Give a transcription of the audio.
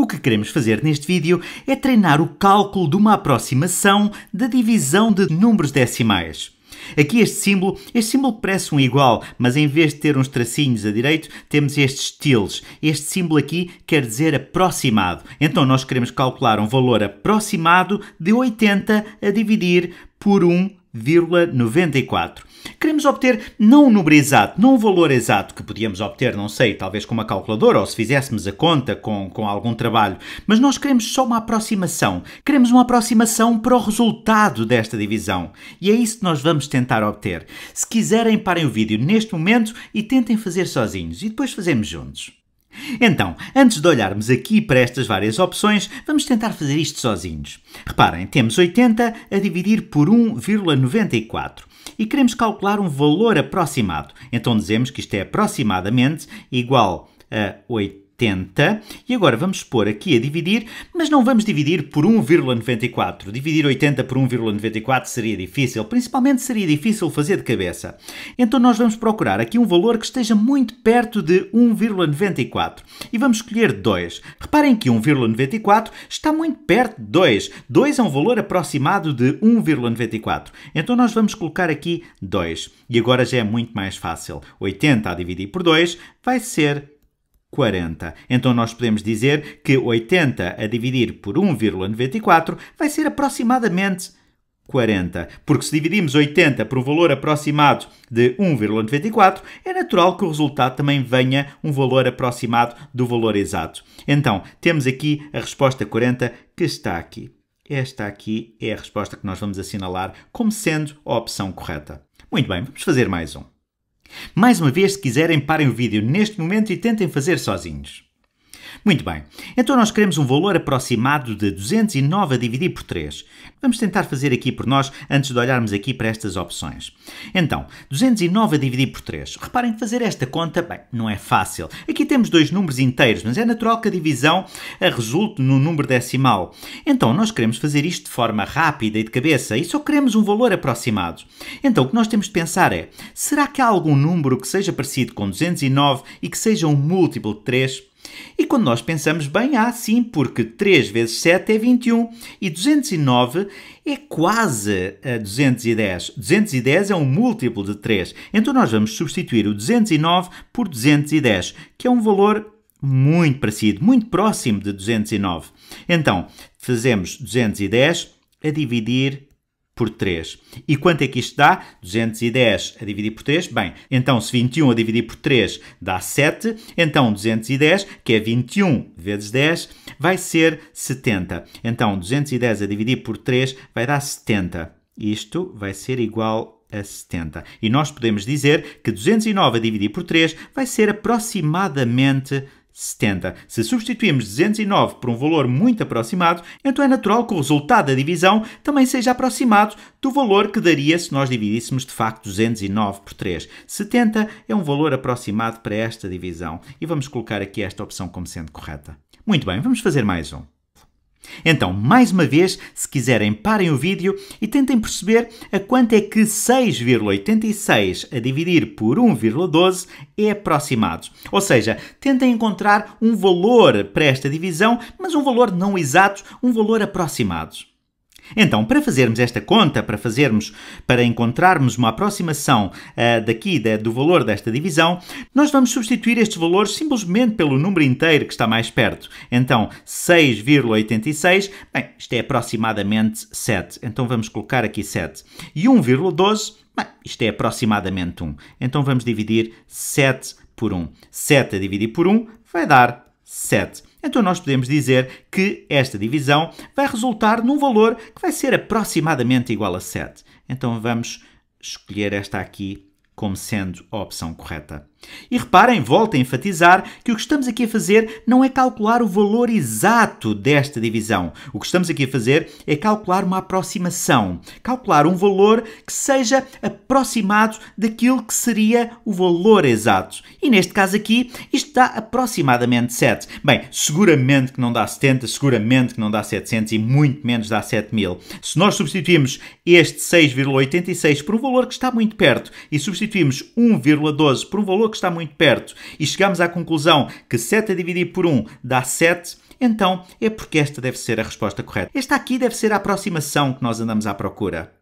O que queremos fazer neste vídeo é treinar o cálculo de uma aproximação da divisão de números decimais. Aqui este símbolo, este símbolo parece um igual, mas em vez de ter uns tracinhos a direito, temos estes tils. Este símbolo aqui quer dizer aproximado. Então nós queremos calcular um valor aproximado de 80 a dividir por um 0,94. Queremos obter não um número exato, não um valor exato que podíamos obter, não sei, talvez com uma calculadora ou se fizéssemos a conta com, com algum trabalho, mas nós queremos só uma aproximação. Queremos uma aproximação para o resultado desta divisão. E é isso que nós vamos tentar obter. Se quiserem, parem o vídeo neste momento e tentem fazer sozinhos e depois fazemos juntos. Então, antes de olharmos aqui para estas várias opções, vamos tentar fazer isto sozinhos. Reparem, temos 80 a dividir por 1,94 e queremos calcular um valor aproximado. Então dizemos que isto é aproximadamente igual a 80 80. E agora vamos pôr aqui a dividir, mas não vamos dividir por 1,94. Dividir 80 por 1,94 seria difícil, principalmente seria difícil fazer de cabeça. Então nós vamos procurar aqui um valor que esteja muito perto de 1,94. E vamos escolher 2. Reparem que 1,94 está muito perto de 2. 2 é um valor aproximado de 1,94. Então nós vamos colocar aqui 2. E agora já é muito mais fácil. 80 a dividir por 2 vai ser 40. Então nós podemos dizer que 80 a dividir por 1,94 vai ser aproximadamente 40. Porque se dividimos 80 por um valor aproximado de 1,94, é natural que o resultado também venha um valor aproximado do valor exato. Então, temos aqui a resposta 40 que está aqui. Esta aqui é a resposta que nós vamos assinalar como sendo a opção correta. Muito bem, vamos fazer mais um. Mais uma vez, se quiserem, parem o vídeo neste momento e tentem fazer sozinhos. Muito bem, então nós queremos um valor aproximado de 209 a dividir por 3. Vamos tentar fazer aqui por nós antes de olharmos aqui para estas opções. Então, 209 a dividir por 3. Reparem que fazer esta conta, bem, não é fácil. Aqui temos dois números inteiros, mas é natural que a divisão eh, resulte num número decimal. Então, nós queremos fazer isto de forma rápida e de cabeça e só queremos um valor aproximado. Então, o que nós temos de pensar é, será que há algum número que seja parecido com 209 e que seja um múltiplo de 3? E quando nós pensamos bem, há ah, sim, porque 3 vezes 7 é 21 e 209 é quase 210. Eh, 210 é um múltiplo de 3. Então nós vamos substituir o 209 por 210, que é um valor muito parecido, muito próximo de 209. Então, fazemos 210 a dividir por 3. E quanto é que isto dá? 210 a dividir por 3? Bem, então se 21 a dividir por 3 dá 7, então 210, que é 21 vezes 10, vai ser 70. Então 210 a dividir por 3 vai dar 70. Isto vai ser igual a 70. E nós podemos dizer que 209 a dividir por 3 vai ser aproximadamente 70. 70. Se substituímos 209 por um valor muito aproximado, então é natural que o resultado da divisão também seja aproximado do valor que daria se nós dividíssemos de facto 209 por 3. 70 é um valor aproximado para esta divisão e vamos colocar aqui esta opção como sendo correta. Muito bem, vamos fazer mais um. Então, mais uma vez, se quiserem, parem o vídeo e tentem perceber a quanto é que 6,86 a dividir por 1,12 é aproximado. Ou seja, tentem encontrar um valor para esta divisão, mas um valor não exato, um valor aproximado. Então, para fazermos esta conta, para fazermos, para encontrarmos uma aproximação uh, daqui de, do valor desta divisão, nós vamos substituir estes valores simplesmente pelo número inteiro que está mais perto. Então, 6,86, bem, isto é aproximadamente 7. Então vamos colocar aqui 7. E 1,12, bem, isto é aproximadamente 1. Então vamos dividir 7 por 1. 7 a dividir por 1 vai dar 7. Então nós podemos dizer que esta divisão vai resultar num valor que vai ser aproximadamente igual a 7. Então vamos escolher esta aqui como sendo a opção correta. E reparem, volto a enfatizar que o que estamos aqui a fazer não é calcular o valor exato desta divisão. O que estamos aqui a fazer é calcular uma aproximação, calcular um valor que seja aproximado daquilo que seria o valor exato. E neste caso aqui, isto dá aproximadamente 7. Bem, seguramente que não dá 70, seguramente que não dá 700 e muito menos dá 7000. Se nós substituímos este 6,86 por um valor que está muito perto e substituímos 1,12 por um valor que está muito perto e chegamos à conclusão que 7 a dividir por 1 dá 7, então é porque esta deve ser a resposta correta. Esta aqui deve ser a aproximação que nós andamos à procura.